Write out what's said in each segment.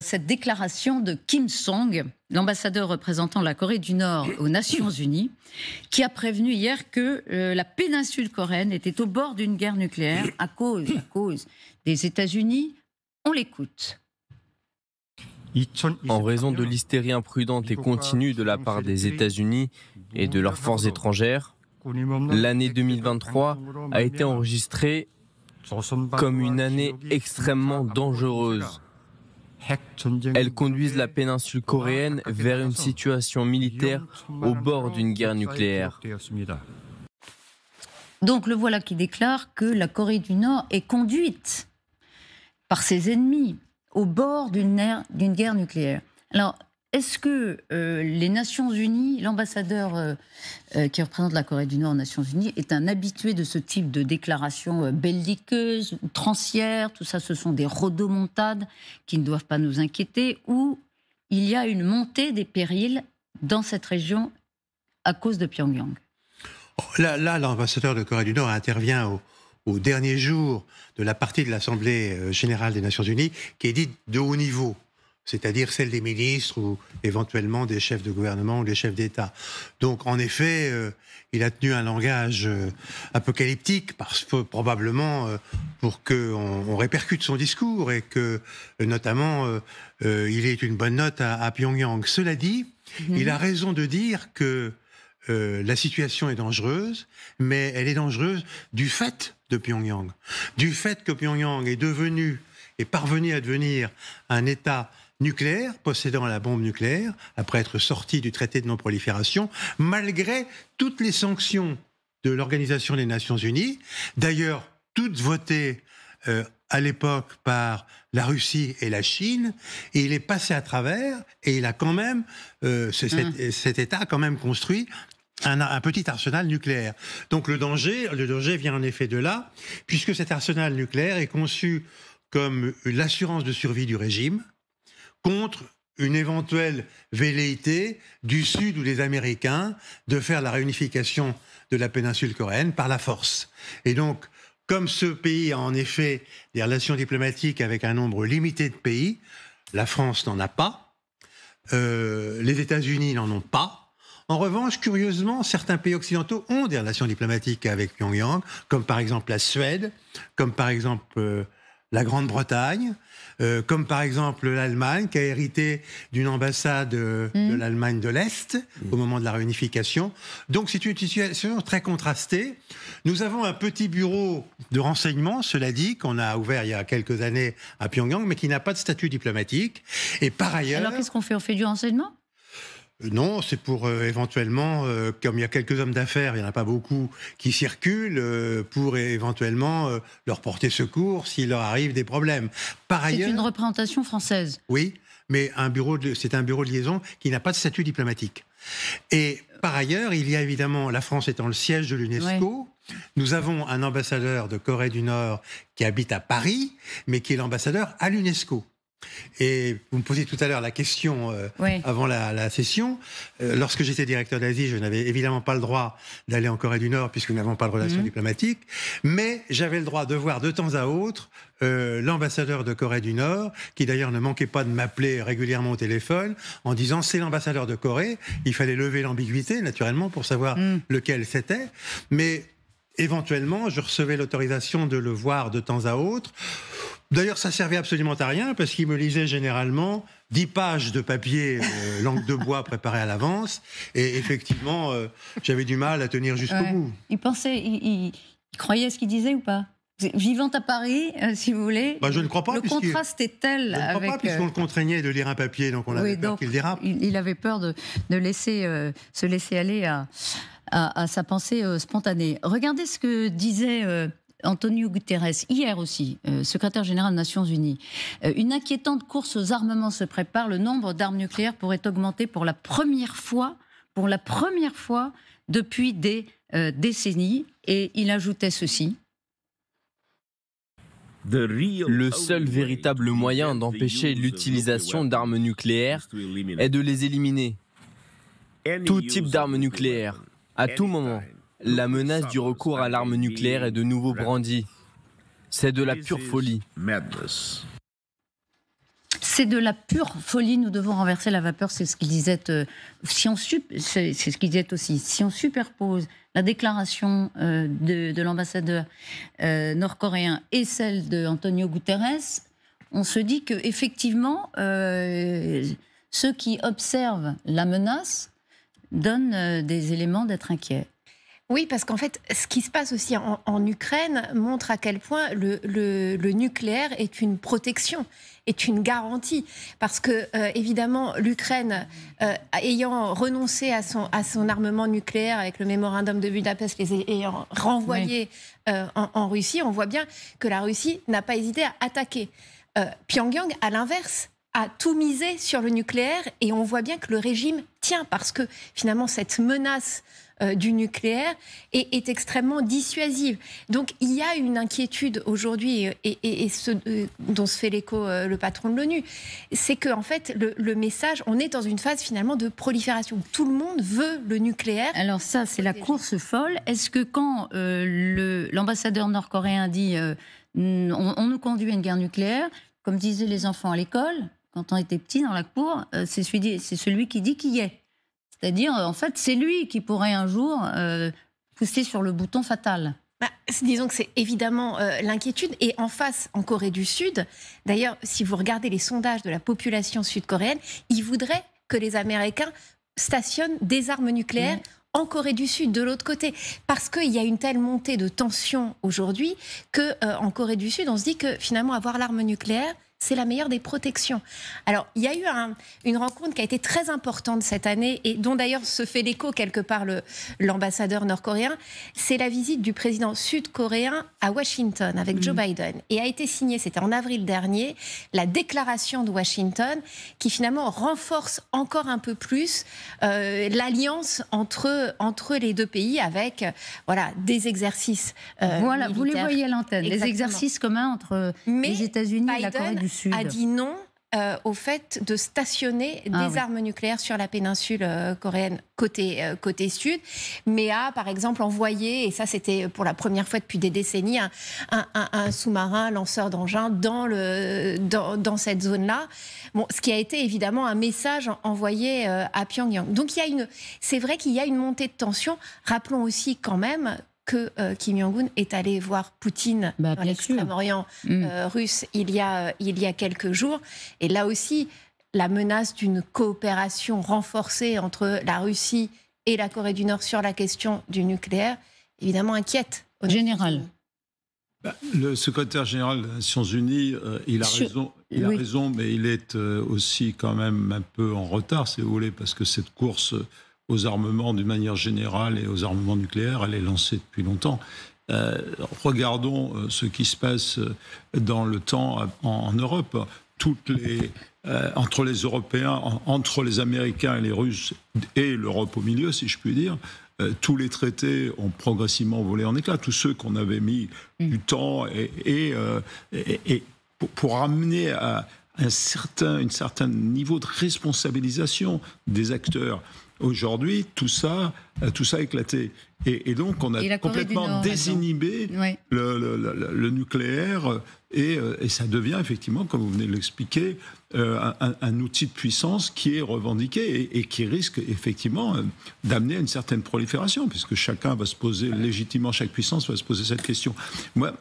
cette déclaration de Kim Song, l'ambassadeur représentant la Corée du Nord aux Nations Unies, qui a prévenu hier que euh, la péninsule coréenne était au bord d'une guerre nucléaire à cause, à cause des États-Unis. On l'écoute. En raison de l'hystérie imprudente et continue de la part des États-Unis et de leurs forces étrangères, l'année 2023 a été enregistrée comme une année extrêmement dangereuse elles conduisent la péninsule coréenne vers une situation militaire au bord d'une guerre nucléaire. Donc le voilà qui déclare que la Corée du Nord est conduite par ses ennemis au bord d'une guerre nucléaire. Alors, est-ce que euh, les Nations Unies, l'ambassadeur euh, euh, qui représente la Corée du Nord aux Nations Unies, est un habitué de ce type de déclarations belliqueuses, transières, tout ça, ce sont des rodomontades qui ne doivent pas nous inquiéter, ou il y a une montée des périls dans cette région à cause de Pyongyang oh, Là, l'ambassadeur de Corée du Nord intervient au, au dernier jour de la partie de l'Assemblée générale des Nations Unies qui est dite de haut niveau c'est-à-dire celle des ministres ou éventuellement des chefs de gouvernement ou des chefs d'État. Donc, en effet, euh, il a tenu un langage euh, apocalyptique, parce que probablement euh, pour qu'on on répercute son discours et que, notamment, il ait une bonne note à, Pyongyang. Cela dit, mhm. il a raison de dire que la situation est dangereuse, mais elle est dangereuse du fait de Pyongyang. Du fait que Pyongyang est devenu, et parvenu à devenir un État nucléaire, possédant la bombe nucléaire, après être sorti du traité de non-prolifération, malgré toutes les sanctions de l'Organisation des Nations Unies, d'ailleurs toutes votées euh, à l'époque par la Russie et la Chine, et il est passé à travers, et il a quand même, euh, mm. cet, État a quand même construit un, un, petit arsenal nucléaire. Donc le danger, le danger vient en effet de là, puisque cet arsenal nucléaire est conçu comme l'assurance de survie du régime, contre une éventuelle velléité du Sud ou des Américains de faire la réunification de la péninsule coréenne par la force. Et donc, comme ce pays a en effet des relations diplomatiques avec un nombre limité de pays, la France n'en a pas, euh, les États-Unis n'en ont pas, en revanche, curieusement, certains pays occidentaux ont des relations diplomatiques avec Pyongyang, comme par exemple la Suède, comme par exemple euh, la Grande-Bretagne, euh, comme par exemple l'Allemagne, qui a hérité d'une ambassade euh, de mm. l'Allemagne de l'Est mm. au moment de la réunification. Donc c'est une situation très contrastée. Nous avons un petit bureau de renseignement, cela dit, qu'on a ouvert il y a quelques années à Pyongyang, mais qui n'a pas de statut diplomatique. Et par ailleurs... Alors qu'est-ce qu'on fait On fait du renseignement euh, non, c'est pour euh, éventuellement, euh, comme il y a quelques hommes d'affaires, il n'y en a pas beaucoup, qui circulent, pour éventuellement leur porter secours s'il leur arrive des problèmes. Par ailleurs. C'est une représentation française. Oui, mais c'est un bureau de liaison qui n'a pas de statut diplomatique. Et par ailleurs, il y a évidemment, la France étant le siège de l'UNESCO, nous avons un ambassadeur de Corée du Nord qui habite à Paris, mais qui est l'ambassadeur à l'UNESCO. Et vous me posiez tout à l'heure la question euh, avant la, session. Euh, lorsque j'étais directeur d'Asie, je n'avais évidemment pas le droit d'aller en Corée du Nord puisque nous n'avons pas de relations mhm. diplomatiques, mais j'avais le droit de voir de temps à autre euh, l'ambassadeur de Corée du Nord, qui d'ailleurs ne manquait pas de m'appeler régulièrement au téléphone en disant c'est l'ambassadeur de Corée. Il fallait lever l'ambiguïté naturellement pour savoir mm. lequel c'était, mais éventuellement je recevais l'autorisation de le voir de temps à autre. D'ailleurs, ça servait absolument à rien parce qu'il me lisait généralement dix pages de papier euh, langue de bois préparé à l'avance. Et effectivement, euh, j'avais du mal à tenir jusqu'au bout. Il pensait, il, croyait ce qu'il disait ou pas Vivant à Paris, euh, si vous voulez. Bah, je ne crois pas. Le contraste est tel. Je ne crois pas, puisqu'on le contraignait de lire un papier, donc on avait peur qu'il dérape. Il, avait peur de, laisser, se laisser aller à, à, à sa pensée spontanée. Regardez ce que disait Antonio Guterres, hier aussi, euh, secrétaire général des Nations Unies, euh, une inquiétante course aux armements se prépare. Le nombre d'armes nucléaires pourrait augmenter pour la première fois, pour la première fois depuis des euh, décennies. Et il ajoutait ceci. Le seul véritable moyen d'empêcher l'utilisation d'armes nucléaires est de les éliminer. Tout type d'armes nucléaires, à tout moment, la menace du recours à l'arme nucléaire est de nouveau brandie. C'est de la pure folie. C'est de la pure folie, nous devons renverser la vapeur, c'est ce qu'il disait, si aussi. Si on superpose la déclaration euh, de, l'ambassadeur euh, nord-coréen et celle de Antonio Guterres, on se dit que effectivement, euh, ceux qui observent la menace donnent des éléments d'être inquiets. Oui, parce qu'en fait, ce qui se passe aussi en, Ukraine montre à quel point le, nucléaire est une protection est une garantie. Parce que, euh, évidemment, l'Ukraine, euh, ayant renoncé à son, armement nucléaire avec le mémorandum de Budapest, les ayant renvoyés euh, en, Russie, on voit bien que la Russie n'a pas hésité à attaquer. Pyongyang, à l'inverse, a tout misé sur le nucléaire et on voit bien que le régime tient parce que finalement cette menace euh, du nucléaire est, est, extrêmement dissuasive. Donc il y a une inquiétude aujourd'hui et, ce euh, dont se fait l'écho euh, le patron de l'ONU, c'est que en fait le, message, on est dans une phase finalement de prolifération. Tout le monde veut le nucléaire. Alors ça, c'est la course folle. Est-ce que quand l'ambassadeur nord-coréen dit on, on nous conduit à une guerre nucléaire, comme disaient les enfants à l'école, quand on était petit dans la cour, euh, c'est celui, celui, qui dit qui est. C'est-à-dire, euh, en fait, c'est lui qui pourrait un jour euh, pousser sur le bouton fatal. Bah, disons que c'est évidemment l'inquiétude. Et en face, en Corée du Sud, d'ailleurs, si vous regardez les sondages de la population sud-coréenne, ils voudraient que les Américains stationnent des armes nucléaires. En Corée du Sud, de l'autre côté, parce qu'il y a une telle montée de tension aujourd'hui que en Corée du Sud, on se dit que finalement avoir l'arme nucléaire, c'est la meilleure des protections. Alors, il y a eu une rencontre qui a été très importante cette année et dont d'ailleurs se fait l'écho quelque part l'ambassadeur nord-coréen. C'est la visite du président sud-coréen à Washington avec Joe mm. Biden. Et a été signée, c'était en avril dernier, la déclaration de Washington qui finalement renforce encore un peu plus euh, l'alliance entre, entre les deux pays avec voilà, des exercices. Euh, voilà, vous les voyez à l'antenne, les exercices communs entre euh, les États-Unis et la Corée du a dit non euh, au fait de stationner ah des armes nucléaires sur la péninsule euh, coréenne côté, euh, côté sud, mais a par exemple envoyé, et ça c'était pour la première fois depuis des décennies, un, sous-marin lanceur d'engins dans, dans, cette zone-là. Bon, ce qui a été évidemment un message envoyé à Pyongyang. Donc c'est vrai qu'il y a une montée de tension. Rappelons aussi quand même que euh, Kim Jong-un est allé voir Poutine bah, dans l'extrême-orient mm. euh, russe il y, a, il y a quelques jours. Et là aussi, la menace d'une coopération renforcée entre la Russie et la Corée du Nord sur la question du nucléaire, évidemment, inquiète. Général. Bah, le secrétaire général des Nations Unies, euh, il, a raison, il a raison, mais il est aussi quand même un peu en retard, si vous voulez, parce que cette course aux armements d'une manière générale et aux armements nucléaires, elle est lancée depuis longtemps. Euh, regardons euh, ce qui se passe euh, dans le temps en, Europe. Toutes les, entre les Européens, entre les Américains et les Russes, et l'Europe au milieu, si je puis dire, tous les traités ont progressivement volé en éclats. Tous ceux qu'on avait mis mm. du temps et, et, pour, amener à un certain, un certain niveau de responsabilisation des acteurs. Aujourd'hui, tout ça, euh, tout ça a éclaté. Et, donc, on a complètement désinhibé le, nucléaire euh, euh, et, ça devient effectivement, comme vous venez de l'expliquer, un, outil de puissance qui est revendiqué et, qui risque effectivement d'amener à une certaine prolifération, puisque chacun va se poser légitimement, chaque puissance va se poser cette question. Moi,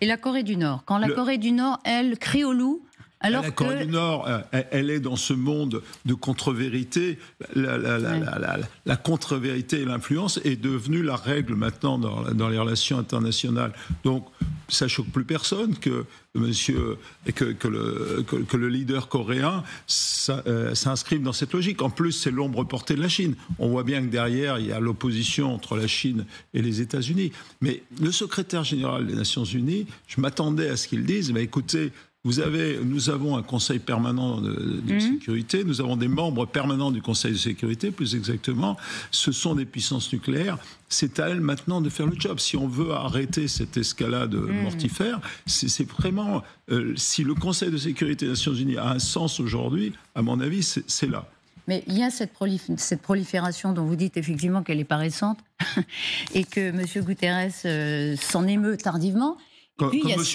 Et la Corée du Nord, quand la Corée du Nord, elle, crie au loup, alors la que... du Nord, euh, elle est dans ce monde de contre-vérité. La, contre-vérité et l'influence est devenue la règle maintenant dans, les relations internationales. Donc, ça choque plus personne que monsieur, que, que, le, que, le, leader coréen euh, s'inscrive dans cette logique. En plus, c'est l'ombre portée de la Chine. On voit bien que derrière, il y a l'opposition entre la Chine et les États-Unis. Mais le secrétaire général des Nations Unies, je m'attendais à ce qu'il dise, mais écoutez, avez, nous avons un conseil permanent de, mhm. sécurité, nous avons des membres permanents du conseil de sécurité, plus exactement, ce sont des puissances nucléaires. C'est à elles maintenant de faire le job. Si on veut arrêter cette escalade mhm. mortifère, c'est vraiment, euh, si le conseil de sécurité des Nations Unies a un sens aujourd'hui, à mon avis, c'est là. Mais il y a cette, cette, prolifération dont vous dites effectivement qu'elle n'est pas récente et que M. Guterres euh, s'en émeut tardivement comme,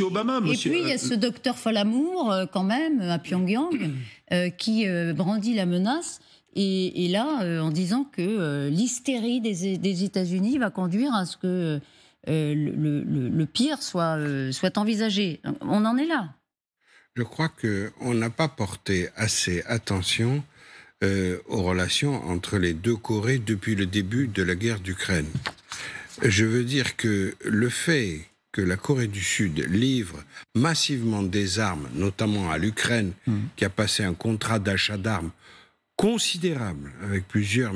Obama. Monsieur... et puis il y a euh, ce docteur Falamour, euh, quand même, à Pyongyang, euh, qui brandit la menace. Et, là, en disant que l'hystérie des, États-Unis va conduire à ce que le, pire soit, soit envisagé. On en est là. Je crois qu'on n'a pas porté assez attention aux relations entre les deux Corées depuis le début de la guerre d'Ukraine. Je veux dire que le fait que la Corée du Sud livre massivement des armes, notamment à l'Ukraine, mmh. qui a passé un contrat d'achat d'armes considérable, avec plusieurs,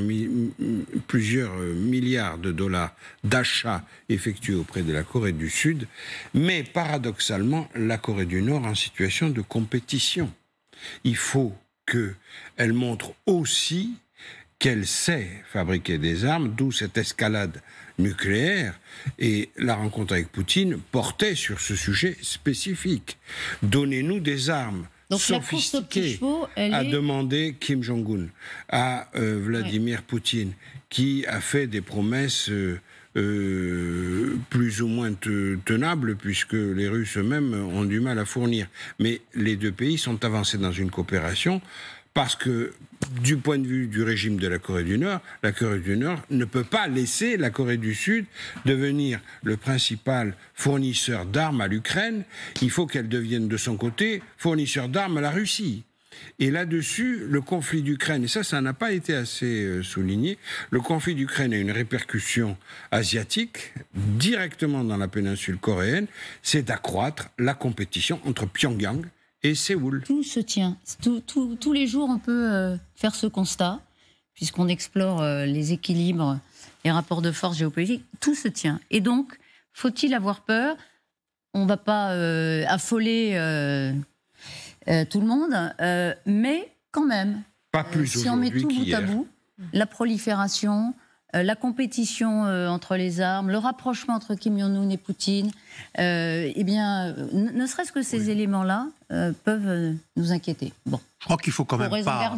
plusieurs euh, milliards de dollars d'achats effectués auprès de la Corée du Sud, mais paradoxalement, la Corée du Nord en situation de compétition. Il faut qu'elle montre aussi qu'elle sait fabriquer des armes, d'où cette escalade nucléaire. Et la rencontre avec Poutine portait sur ce sujet spécifique. Donnez-nous des armes. Donc à la a demandé Kim Jong-un à euh, Vladimir Poutine, qui a fait des promesses euh, euh, plus ou moins tenables, puisque les Russes eux-mêmes ont du mal à fournir. Mais les deux pays sont avancés dans une coopération parce que du point de vue du régime de la Corée du Nord, la Corée du Nord ne peut pas laisser la Corée du Sud devenir le principal fournisseur d'armes à l'Ukraine. Il faut qu'elle devienne de son côté fournisseur d'armes à la Russie. Et là-dessus, le conflit d'Ukraine, et ça, ça n'a pas été assez euh, souligné, le conflit d'Ukraine a une répercussion asiatique directement dans la péninsule coréenne, c'est d'accroître la compétition entre Pyongyang et Séoul. Tout se tient. tous les jours, on peut euh, faire ce constat, puisqu'on explore euh, les équilibres, les rapports de force géopolitiques. Tout se tient. Et donc, faut-il avoir peur On ne va pas euh, affoler tout le monde, mais quand même, pas plus si on met tout bout à bout, la prolifération, euh, la compétition euh, entre les armes, le rapprochement entre Kim Jong-un et Poutine, euh, eh bien, ne serait-ce que ces éléments-là peuvent nous inquiéter. Bon. Je crois qu'il faut quand même pas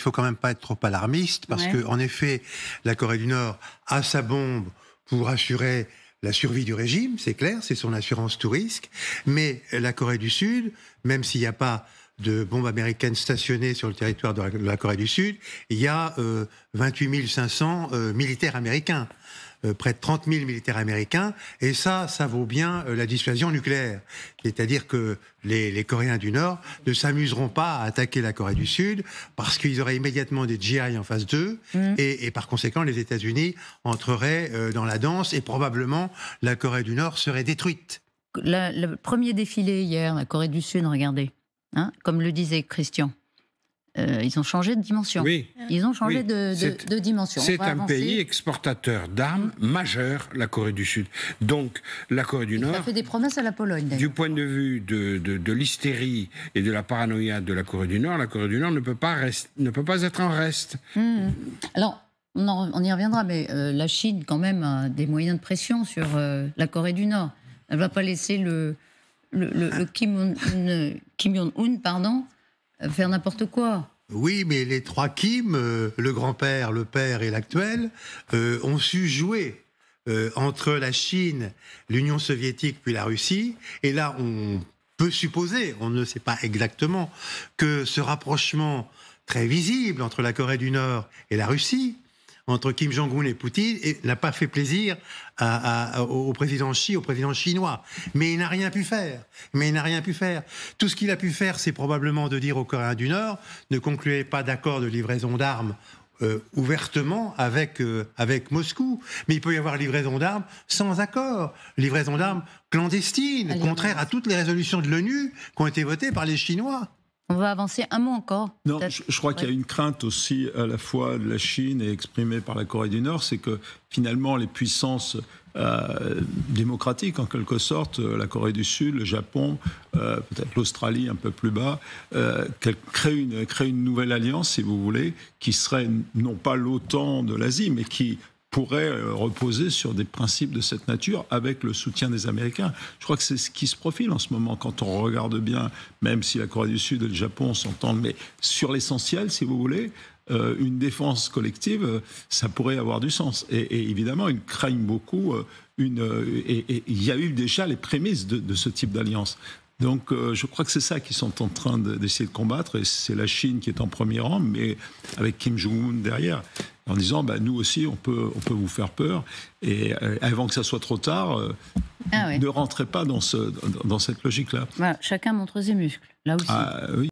faut quand même pas être trop alarmiste parce que en effet, la Corée du Nord a sa bombe pour assurer la survie du régime, c'est clair, c'est son assurance tout risque. Mais la Corée du Sud, même s'il n'y a pas de bombes américaines stationnées sur le territoire de la, Corée du Sud, il y a 28 euh, 500 euh, militaires américains. Euh, près de 30 000 militaires américains, et ça, ça vaut bien la dissuasion nucléaire. C'est-à-dire que les, Coréens du Nord ne s'amuseront pas à attaquer la Corée du Sud parce qu'ils auraient immédiatement des GI en face d'eux, mmh. et, par conséquent, les États-Unis entreraient dans la danse, et probablement la Corée du Nord serait détruite. le premier défilé hier, la Corée du Sud, regardez. Hein, comme le disait Christian. Euh, ils ont changé de dimension. Oui. Ils ont changé de, dimension. C'est un pays exportateur d'armes mm. majeur, la Corée du Sud. Donc, la Corée du Nord... Nord. Ça fait des promesses à la Pologne, Du point de vue de, de l'hystérie et de la paranoïa de la Corée du Nord, la Corée du Nord ne peut pas, ne peut pas être en reste. Mm. Alors. On, y reviendra, mais euh, la Chine, quand même, a des moyens de pression sur euh, la Corée du Nord. Elle ne va pas laisser le, le, Kim Jong-un, pardon, euh, faire n'importe quoi. Oui, mais les trois Kim, euh, le grand-père, le père et l'actuel, euh, ont su jouer entre la Chine, l'Union soviétique puis la Russie. Et là, on peut supposer, on ne sait pas exactement, que ce rapprochement très visible entre la Corée du Nord et la Russie entre Kim Jong-un et Poutine n'a pas fait plaisir au président Xi, au président chinois. Mais il n'a rien pu faire. Mais il n'a rien pu faire. Tout ce qu'il a pu faire, c'est probablement de dire aux Coréens du Nord ne concluez pas d'accord de livraison d'armes euh, ouvertement avec, euh, avec Moscou. Mais il peut y avoir livraison d'armes sans accord, livraison d'armes clandestine, contraire à toutes les résolutions de l'ONU qui ont été votées par les Chinois. On va avancer un mot encore. Non, je, crois qu'il y a une crainte aussi à la fois de la Chine et exprimée par la Corée du Nord, c'est que finalement les puissances euh, démocratiques en quelque sorte, euh, la Corée du Sud, le Japon, euh, peut-être l'Australie un peu plus bas, euh, crée une nouvelle alliance, si vous voulez, qui serait non pas l'OTAN de l'Asie, mais qui pourrait euh, reposer sur des principes de cette nature avec le soutien des Américains. Je crois que c'est ce qui se profile en ce moment quand on regarde bien, même si la Corée du Sud et le Japon s'entendent, mais sur l'essentiel, si vous voulez, euh, une défense collective, euh, ça pourrait avoir du sens. Et, évidemment, ils craignent beaucoup. et, il y a eu déjà les prémices de ce type d'alliance. Donc euh, je crois que c'est ça qu'ils sont en train d'essayer de, combattre, et c'est la Chine qui est en premier rang, mais avec Kim Jong-un derrière, en disant, bah, nous aussi, on peut, on peut vous faire peur, et euh, avant que ça soit trop tard, euh, ah ne rentrez pas dans, ce, dans, cette logique-là. chacun montre ses muscles, là aussi. Ah, oui.